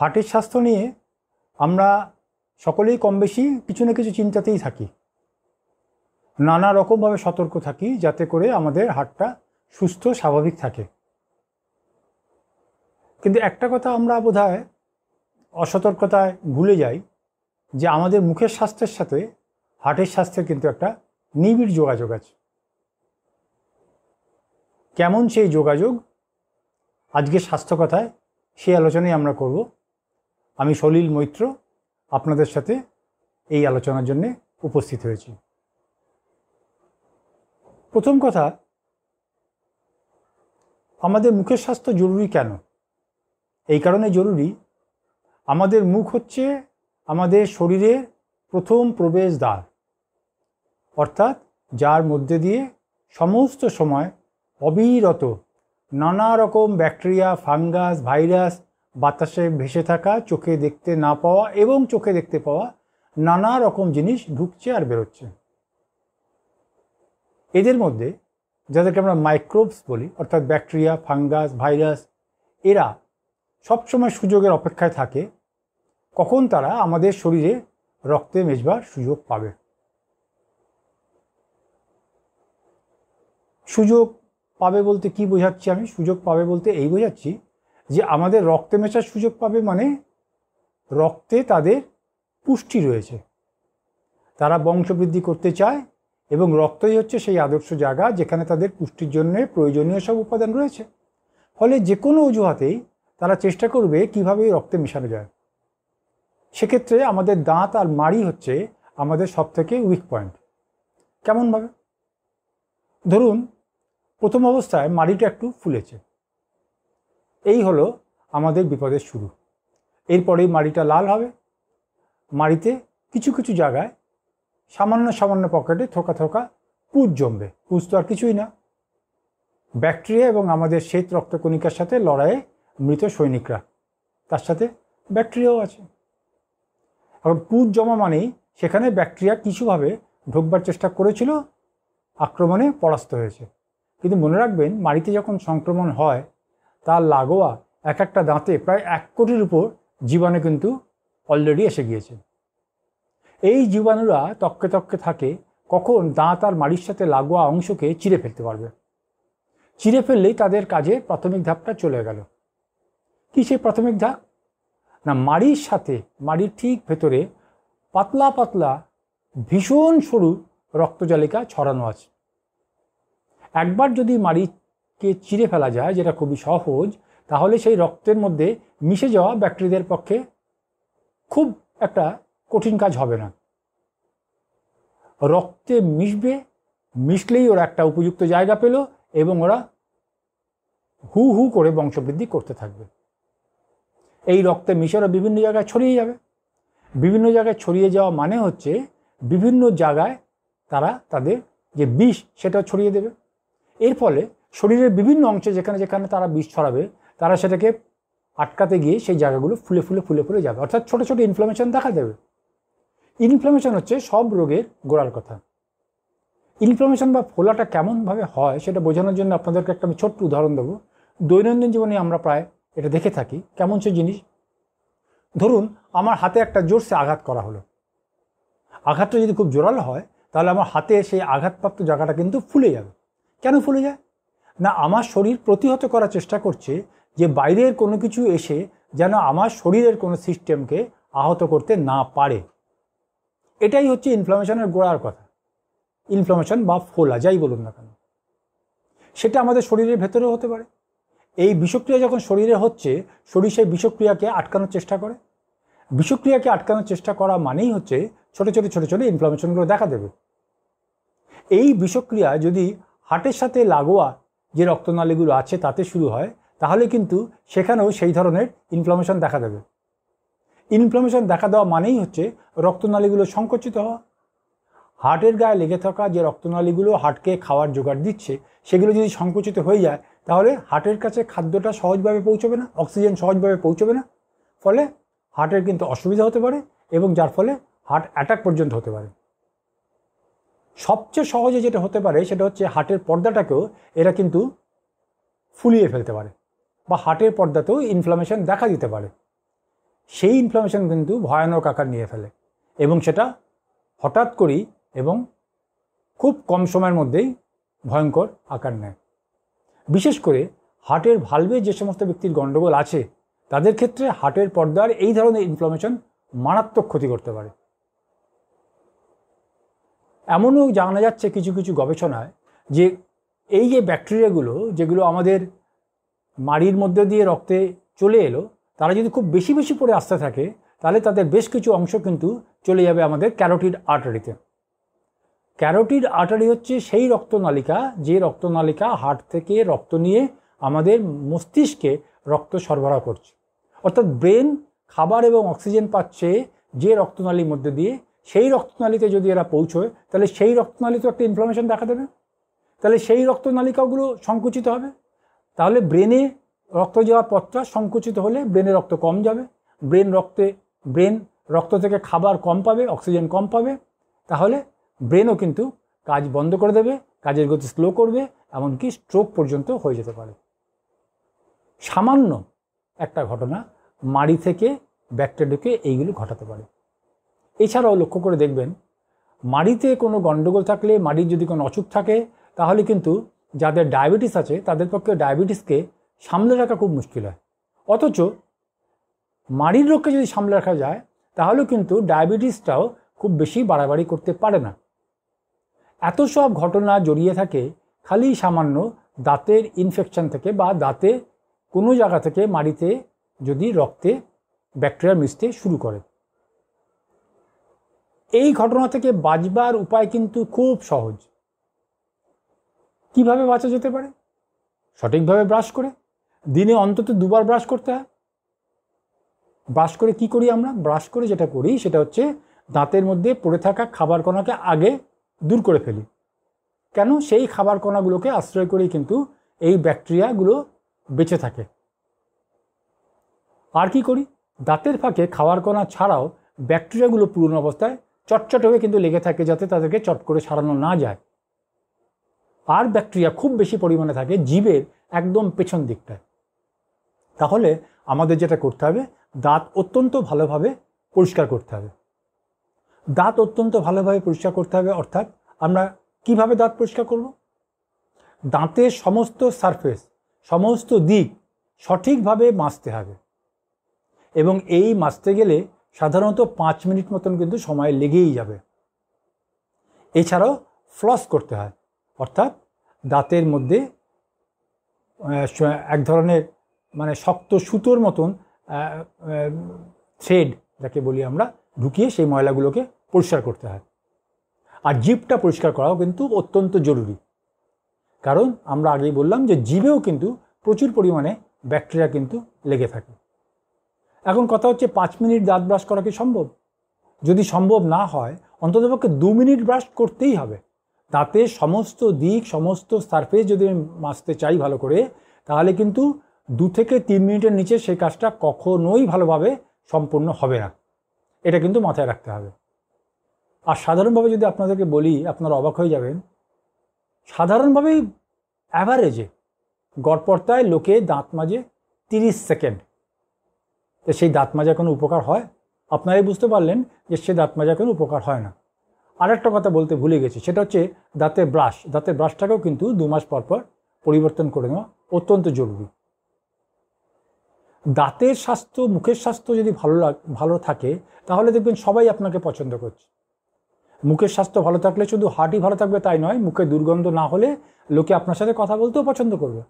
হার্টের স্বাস্থ্য নিয়ে আমরা সকলেই কম বেশি কিছু না কিছু চিন্তাতেই থাকি নানা রকমভাবে সতর্ক থাকি যাতে করে আমাদের হাটটা সুস্থ স্বাভাবিক থাকে কিন্তু একটা কথা আমরা বোধ অসতর্কতায় ভুলে যাই যে আমাদের মুখের স্বাস্থ্যের সাথে হার্টের স্বাস্থ্যের কিন্তু একটা নিবিড় যোগাযোগ আছে কেমন সেই যোগাযোগ আজকের স্বাস্থ্য কথায় সেই আলোচনাই আমরা করবো আমি সলিল মৈত্র আপনাদের সাথে এই আলোচনার জন্য উপস্থিত হয়েছি প্রথম কথা আমাদের মুখের স্বাস্থ্য জরুরি কেন এই কারণে জরুরি আমাদের মুখ হচ্ছে আমাদের শরীরের প্রথম প্রবেশ দ্বার অর্থাৎ যার মধ্যে দিয়ে সমস্ত সময় অবিরত নানা রকম ব্যাকটেরিয়া ফাঙ্গাস ভাইরাস বাতাসে ভেসে থাকা চোখে দেখতে না পাওয়া এবং চোখে দেখতে পাওয়া নানা রকম জিনিস ঢুকছে আর বেরোচ্ছে এদের মধ্যে যাদেরকে আমরা মাইক্রোবস বলি অর্থাৎ ব্যাকটেরিয়া ফাঙ্গাস ভাইরাস এরা সবসময় সুযোগের অপেক্ষায় থাকে কখন তারা আমাদের শরীরে রক্তে মেজবার সুযোগ পাবে সুযোগ পাবে বলতে কি বোঝাচ্ছি আমি সুযোগ পাবে বলতে এই বোঝাচ্ছি যে আমাদের রক্তে মেশার সুযোগ পাবে মানে রক্তে তাদের পুষ্টি রয়েছে তারা বংশবৃদ্ধি করতে চায় এবং রক্তই হচ্ছে সেই আদর্শ জায়গা যেখানে তাদের পুষ্টির জন্য প্রয়োজনীয় সব উপাদান রয়েছে ফলে যে কোনো অজুহাতেই তারা চেষ্টা করবে কিভাবে রক্তে মেশানো যায় সেক্ষেত্রে আমাদের দাঁত আর মাড়ি হচ্ছে আমাদের সবথেকে উইক পয়েন্ট কেমনভাবে ধরুন প্রথম অবস্থায় মাড়িটা একটু ফুলেছে এই হলো আমাদের বিপদের শুরু এরপরেই মাড়িটা লাল হবে মাড়িতে কিছু কিছু জায়গায় সামান্য সামান্য পকেটে থোকা থোকা পুজ জমবে পুজ তো আর কিছুই না ব্যাকটেরিয়া এবং আমাদের শ্বেত রক্তকণিকার সাথে লড়াইয়ে মৃত সৈনিকরা তার সাথে ব্যাকটেরিয়াও আছে এখন পুজ জমা মানেই সেখানে ব্যাকটেরিয়া কিছুভাবে ঢুকবার চেষ্টা করেছিল আক্রমণে পরাস্ত হয়েছে কিন্তু মনে রাখবেন মাড়িতে যখন সংক্রমণ হয় তার লাগোয়া এক একটা দাঁতে প্রায় এক কোটির উপর জীবাণু কিন্তু অলরেডি এসে গিয়েছে এই জীবাণুরা তককে তককে থাকে কখন দাঁত আর মাড়ির সাথে লাগোয়া অংশকে চিরে ফেলতে পারবে চিরে ফেললেই তাদের কাজে প্রাথমিক ধাপটা চলে গেল কি সেই প্রাথমিক ধাপ না মাড়ির সাথে মাড়ির ঠিক ভেতরে পাতলা পাতলা ভীষণ সরু রক্তজালিকা ছড়ানো আছে একবার যদি মাড়ির কে চিরে ফেলা যায় যেটা খুবই সহজ তাহলে সেই রক্তের মধ্যে মিশে যাওয়া ব্যাকটেরিয়ার পক্ষে খুব একটা কঠিন কাজ হবে না রক্তে মিশবে মিশলেই ওরা একটা উপযুক্ত জায়গা পেল এবং ওরা হু হু করে বংশবৃদ্ধি করতে থাকবে এই রক্তে মিশে বিভিন্ন জায়গায় ছড়িয়ে যাবে বিভিন্ন জায়গায় ছড়িয়ে যাওয়া মানে হচ্ছে বিভিন্ন জায়গায় তারা তাদের যে বিষ সেটা ছড়িয়ে দেবে এর ফলে শরীরের বিভিন্ন অংশে যেখানে যেখানে তারা বিষ ছড়াবে তারা সেটাকে আটকাতে গিয়ে সেই জায়গাগুলো ফুলে ফুলে ফুলে ফুলে যাবে অর্থাৎ ছোটো ছোটো ইনফ্লামেশন দেখা দেবে ইনফ্লামেশন হচ্ছে সব রোগের গোড়ার কথা ইনফ্লামেশন বা ফোলাটা কেমনভাবে হয় সেটা বোঝানোর জন্য আপনাদেরকে একটা আমি ছোট্ট উদাহরণ দেবো দৈনন্দিন জীবনে আমরা প্রায় এটা দেখে থাকি কেমন সে জিনিস ধরুন আমার হাতে একটা জোরসে আঘাত করা হলো আঘাতটা যদি খুব জোরালো হয় তাহলে আমার হাতে সেই আঘাতপ্রাপ্ত জায়গাটা কিন্তু ফুলে যাবে কেন ফুলে যায় না আমার শরীর প্রতিহত করার চেষ্টা করছে যে বাইরের কোনো কিছু এসে যেন আমার শরীরের কোনো সিস্টেমকে আহত করতে না পারে এটাই হচ্ছে ইনফ্লামেশনের গোড়ার কথা ইনফ্লামেশন বা ফোলা যাই বলুন না কেন সেটা আমাদের শরীরের ভেতরেও হতে পারে এই বিষক্রিয়া যখন শরীরে হচ্ছে শরীর সেই বিষক্রিয়াকে আটকানোর চেষ্টা করে বিষক্রিয়াকে আটকানোর চেষ্টা করা মানেই হচ্ছে ছোটো ছোটো ছোটো ছোটো ইনফ্লামেশনগুলো দেখা দেবে এই বিষক্রিয়া যদি হার্টের সাথে লাগোয়া যে রক্তনালীগুলো আছে তাতে শুরু হয় তাহলে কিন্তু সেখানেও সেই ধরনের ইনফ্লামেশন দেখা দেবে ইনফ্লামেশন দেখা দেওয়া মানেই হচ্ছে রক্তনালীগুলো সংকুচিত হওয়া হার্টের গায়ে লেগে থাকা যে রক্তনালীগুলো হার্টকে খাওয়ার জোগাড় দিচ্ছে সেগুলো যদি সংকুচিত হয়ে যায় তাহলে হার্টের কাছে খাদ্যটা সহজভাবে পৌঁছবে না অক্সিজেন সহজভাবে পৌঁছবে না ফলে হার্টের কিন্তু অসুবিধা হতে পারে এবং যার ফলে হার্ট অ্যাটাক পর্যন্ত হতে পারে সবচেয়ে সহজে যেটা হতে পারে সেটা হচ্ছে হাটের পর্দাটাকেও এরা কিন্তু ফুলিয়ে ফেলতে পারে বা হাটের পর্দাতেও ইনফ্লামেশন দেখা দিতে পারে সেই ইনফ্লামেশন কিন্তু ভয়ানক আকার নিয়ে ফেলে এবং সেটা হঠাৎ করেই এবং খুব কম সময়ের মধ্যেই ভয়ঙ্কর আকার নেয় বিশেষ করে হার্টের ভালভে যে সমস্ত ব্যক্তির গণ্ডগোল আছে তাদের ক্ষেত্রে হার্টের পর্দার এই ধরনের ইনফ্লামেশন মারাত্মক ক্ষতি করতে পারে এমনও জানা যাচ্ছে কিছু কিছু গবেষণায় যে এই যে ব্যাকটেরিয়াগুলো যেগুলো আমাদের মাড়ির মধ্যে দিয়ে রক্তে চলে এলো তারা যদি খুব বেশি বেশি পরে আসতে থাকে তাহলে তাদের বেশ কিছু অংশ কিন্তু চলে যাবে আমাদের ক্যারোটিড আর্টারিতে ক্যারোটিড আর্টারি হচ্ছে সেই রক্তনালিকা যে রক্তনালিকা হার্ট থেকে রক্ত নিয়ে আমাদের মস্তিষ্কে রক্ত সরবরাহ করছে অর্থাৎ ব্রেন খাবার এবং অক্সিজেন পাচ্ছে যে রক্তনালীর মধ্যে দিয়ে সেই রক্তনালীতে যদি এরা পৌঁছয় তাহলে সেই রক্তনালীতেও একটা ইনফ্লামেশন দেখা দেবে তাহলে সেই রক্তনালিকাগুলো সংকুচিত হবে তাহলে ব্রেনে রক্ত যাওয়ার পথটা সংকুচিত হলে ব্রেনে রক্ত কম যাবে ব্রেন রক্তে ব্রেন রক্ত থেকে খাবার কম পাবে অক্সিজেন কম পাবে তাহলে ব্রেনও কিন্তু কাজ বন্ধ করে দেবে কাজের গতি স্লো করবে এমনকি স্ট্রোক পর্যন্ত হয়ে যেতে পারে সামান্য একটা ঘটনা মাড়ি থেকে ব্যাকটেরিয়াকে এইগুলো ঘটাতে পারে এছাড়াও লক্ষ্য করে দেখবেন মাড়িতে কোনো গণ্ডগোল থাকলে মাড়ির যদি কোনো অসুখ থাকে তাহলে কিন্তু যাদের ডায়াবেটিস আছে তাদের পক্ষে ডায়াবেটিসকে সামলে রাখা খুব মুশকিল হয় অথচ মাড়ির রোগকে যদি সামলে রাখা যায় তাহলে কিন্তু ডায়াবেটিসটাও খুব বেশি বাড়াবাড়ি করতে পারে না এত সব ঘটনা জড়িয়ে থাকে খালি সামান্য দাঁতের ইনফেকশন থেকে বা দাঁতে কোনো জায়গা থেকে মাড়িতে যদি রক্তে ব্যাকটেরিয়া মিশতে শুরু করে এই ঘটনা থেকে বাঁচবার উপায় কিন্তু খুব সহজ কিভাবে বাঁচা যেতে পারে সঠিকভাবে ব্রাশ করে দিনে অন্তত দুবার ব্রাশ করতে হয় ব্রাশ করে কি করি আমরা ব্রাশ করে যেটা করি সেটা হচ্ছে দাঁতের মধ্যে পড়ে থাকা খাবার কণাকে আগে দূর করে ফেলি কেন সেই খাবার কণাগুলোকে আশ্রয় করেই কিন্তু এই ব্যাকটেরিয়াগুলো বেঁচে থাকে আর কি করি দাঁতের ফাঁকে খাবার কণা ছাড়াও ব্যাকটেরিয়াগুলো পুরনো অবস্থায় চটচট হয়ে কিন্তু লেগে থাকে যাতে তাদেরকে চট করে ছাড়ানো না যায় আর ব্যাকটেরিয়া খুব বেশি পরিমাণে থাকে জীবের একদম পেছন দিকটায় তাহলে আমাদের যেটা করতে হবে দাঁত অত্যন্ত ভালোভাবে পরিষ্কার করতে হবে দাঁত অত্যন্ত ভালোভাবে পরিষ্কার করতে হবে অর্থাৎ আমরা কিভাবে দাঁত পরিষ্কার করব দাঁতের সমস্ত সারফেস সমস্ত দিক সঠিকভাবে মাজতে হবে এবং এই মাজতে গেলে সাধারণত পাঁচ মিনিট মতন কিন্তু সময় লেগেই যাবে এছাড়াও ফ্লস করতে হয় অর্থাৎ দাঁতের মধ্যে এক ধরনের মানে শক্ত সুতোর মতন থ্রেড যাকে বলি আমরা ঢুকিয়ে সেই ময়লাগুলোকে পরিষ্কার করতে হয় আর জীবটা পরিষ্কার করাও কিন্তু অত্যন্ত জরুরি কারণ আমরা আগেই বললাম যে জীবেও কিন্তু প্রচুর পরিমাণে ব্যাকটেরিয়া কিন্তু লেগে থাকে এখন কথা হচ্ছে পাঁচ মিনিট দাঁত ব্রাশ করা কি সম্ভব যদি সম্ভব না হয় অন্ততপক্ষে দু মিনিট ব্রাশ করতেই হবে দাঁতে সমস্ত দিক সমস্ত সারফেস যদি আমি মাজতে চাই ভালো করে তাহলে কিন্তু দু থেকে তিন মিনিটের নিচে সেই কাজটা কখনোই ভালোভাবে সম্পূর্ণ হবে না এটা কিন্তু মাথায় রাখতে হবে আর সাধারণভাবে যদি আপনাদেরকে বলি আপনারা অবাক হয়ে যাবেন সাধারণভাবেই অ্যাভারেজে গড়পড়তায় লোকে দাঁত মাজে তিরিশ সেকেন্ড তো সেই দাঁত মাজার কোনো উপকার হয় আপনারাই বুঝতে পারলেন যে সে দাঁত মাজার কোনো উপকার হয় না আরেকটা কথা বলতে ভুলে গেছি সেটা হচ্ছে দাঁতের ব্রাশ দাঁতের ব্রাশটাকেও কিন্তু দু মাস পর পর পরিবর্তন করে নেওয়া অত্যন্ত জরুরি দাঁতের স্বাস্থ্য মুখের স্বাস্থ্য যদি ভালো ভালো থাকে তাহলে দেখবেন সবাই আপনাকে পছন্দ করছে মুখের স্বাস্থ্য ভালো থাকলে শুধু হার্টই ভালো থাকবে তাই নয় মুখে দুর্গন্ধ না হলে লোকে আপনার সাথে কথা বলতেও পছন্দ করবে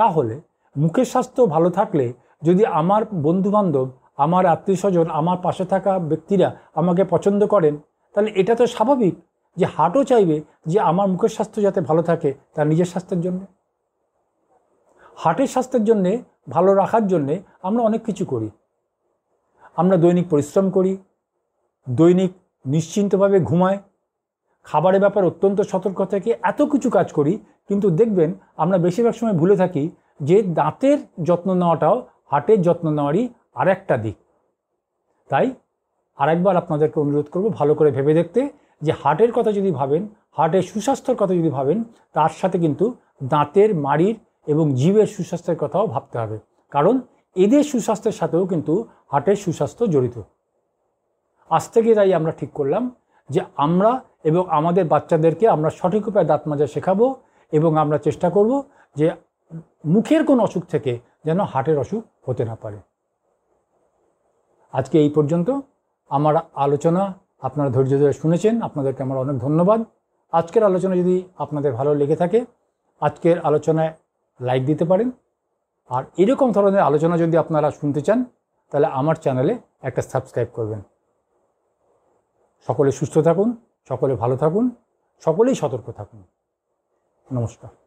তাহলে মুখের স্বাস্থ্য ভালো থাকলে যদি আমার বন্ধুবান্ধব আমার আত্মীয় স্বজন আমার পাশে থাকা ব্যক্তিরা আমাকে পছন্দ করেন তাহলে এটা তো স্বাভাবিক যে হাটও চাইবে যে আমার মুখের স্বাস্থ্য যাতে ভালো থাকে তার নিজের স্বাস্থ্যের জন্যে হার্টের স্বাস্থ্যের জন্যে ভালো রাখার জন্যে আমরা অনেক কিছু করি আমরা দৈনিক পরিশ্রম করি দৈনিক নিশ্চিন্তভাবে ঘুমাই খাবারের ব্যাপার অত্যন্ত সতর্ক থেকে এত কিছু কাজ করি কিন্তু দেখবেন আমরা বেশিরভাগ সময় ভুলে থাকি যে দাঁতের যত্ন নেওয়াটাও হার্টের যত্ন নেওয়ারই আর একটা দিক তাই আরেকবার আপনাদেরকে অনুরোধ করব ভালো করে ভেবে দেখতে যে হার্টের কথা যদি ভাবেন হার্টের সুস্বাস্থ্যর কথা যদি ভাবেন তার সাথে কিন্তু দাঁতের মাড়ির এবং জীবের সুস্বাস্থ্যের কথাও ভাবতে হবে কারণ এদের সুস্বাস্থ্যের সাথেও কিন্তু হার্টের সুস্বাস্থ্য জড়িত আজ থেকে তাই আমরা ঠিক করলাম যে আমরা এবং আমাদের বাচ্চাদেরকে আমরা সঠিক উপায়ে দাঁত মাজা শেখাবো এবং আমরা চেষ্টা করব যে মুখের কোনো অসুখ থেকে যেন হার্টের অসুখ হতে না পারে আজকে এই পর্যন্ত আমার আলোচনা আপনারা ধৈর্য ধরে শুনেছেন আপনাদেরকে আমার অনেক ধন্যবাদ আজকের আলোচনা যদি আপনাদের ভালো লেগে থাকে আজকের আলোচনায় লাইক দিতে পারেন আর এরকম ধরনের আলোচনা যদি আপনারা শুনতে চান তাহলে আমার চ্যানেলে একটা সাবস্ক্রাইব করবেন সকলে সুস্থ থাকুন সকলে ভালো থাকুন সকলেই সতর্ক থাকুন নমস্কার